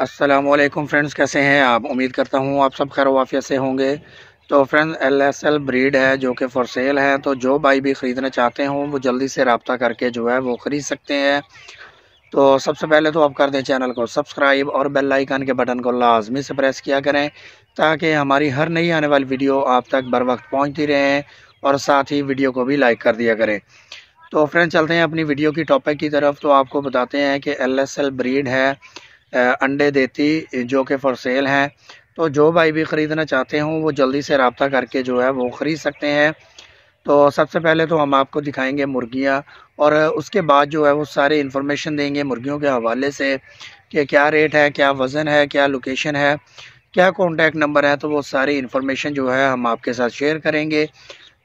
Aslam friends कैसे हैं आप उम्मीद करता हूँ आप सब खैर वाफिया से होंगे तो friend L S L breed है जो कि फॉर सेल है तो जो भाई भी ख़रीदना चाहते हों वो जल्दी से रबता करके जो है वो ख़रीद सकते हैं तो सबसे पहले तो आप कर दें चैनल को सब्सक्राइब और बेल आइकन के बटन को लाजमी से प्रेस किया करें ताकि हमारी हर नई आने वाली वीडियो आप तक बर वक्त पहुँचती रहें और साथ ही वीडियो को भी लाइक कर दिया करें तो फ्रेंड चलते हैं अपनी वीडियो की टॉपिक की तरफ तो आपको बताते हैं कि एल एस एल ब्रीड है अंडे देती जो कि फॉर सेल हैं तो जो भाई भी ख़रीदना चाहते हों वो जल्दी से रबता करके जो है वो ख़रीद सकते हैं तो सबसे पहले तो हम आपको दिखाएंगे मुर्गियाँ और उसके बाद जो है वो सारे इन्फॉर्मेशन देंगे मुर्गियों के हवाले से कि क्या रेट है क्या वज़न है क्या लोकेशन है क्या कॉन्टैक्ट नंबर है तो वो सारी इन्फॉर्मेशन जो है हम आपके साथ शेयर करेंगे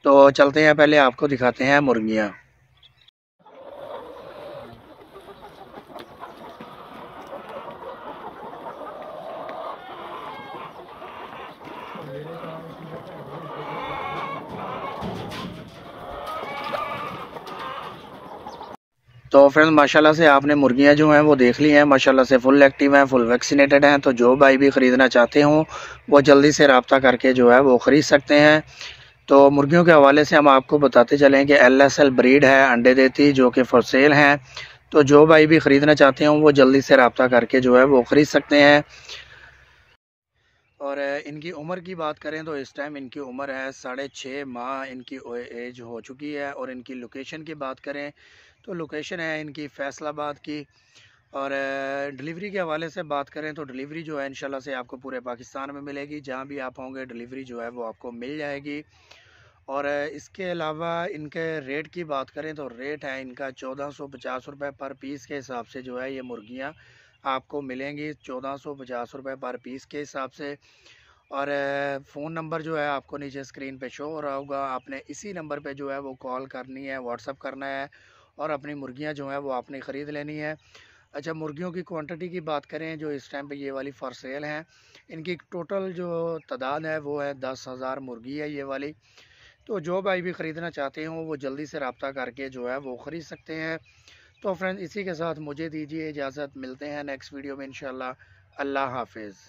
तो चलते हैं पहले आपको दिखाते हैं मुर्गियाँ तो फ्रेंड माशाल्लाह से आपने मुर्गियां जो हैं वो देख ली हैं माशाल्लाह से फुल एक्टिव हैं फुल वैक्सीनेटेड हैं तो जो भाई भी ख़रीदना चाहते हों वो जल्दी से रबता करके जो है वो ख़रीद सकते हैं तो मुर्गियों के हवाले से हम आपको बताते चलें कि एल एस एल ब्रीड है अंडे देती जो कि फॉर सेल हैं तो जो भाई भी ख़रीदना चाहते हों वो जल्दी से रबता करके जो है वो ख़रीद सकते हैं और इनकी उम्र की बात करें तो इस टाइम इनकी उम्र है साढ़े छः माह इनकी एज हो चुकी है और इनकी लोकेशन की बात करें तो लोकेशन है इनकी फैसलाबाद की और डिलीवरी के हवाले से बात करें तो डिलीवरी जो है इन से आपको पूरे पाकिस्तान में मिलेगी जहाँ भी आप होंगे डिलीवरी जो है वो आपको मिल जाएगी और इसके अलावा इनके रेट की बात करें तो रेट है इनका चौदह सौ पचास रुपये पर पीस के हिसाब से जो है ये मुर्गियाँ आपको मिलेंगी चौदह सौ पचास रुपये पर पीस के हिसाब से और फ़ोन नंबर जो है आपको नीचे स्क्रीन पे शो हो रहा होगा आपने इसी नंबर पे जो है वो कॉल करनी है व्हाट्सअप करना है और अपनी मुर्गियां जो हैं वो आपने ख़रीद लेनी है अच्छा मुर्गियों की क्वांटिटी की बात करें जो इस टाइम पे ये वाली फॉर सेल हैं इनकी टोटल जो तादाद है वो है दस हज़ार मुर्गी है ये वाली तो जो भाई भी ख़रीदना चाहते हों वो जल्दी से रबता करके जो है वो ख़रीद सकते हैं तो फ्रेंड इसी के साथ मुझे दीजिए इजाज़त मिलते हैं नेक्स्ट वीडियो में इंशाल्लाह अल्लाह हाफिज़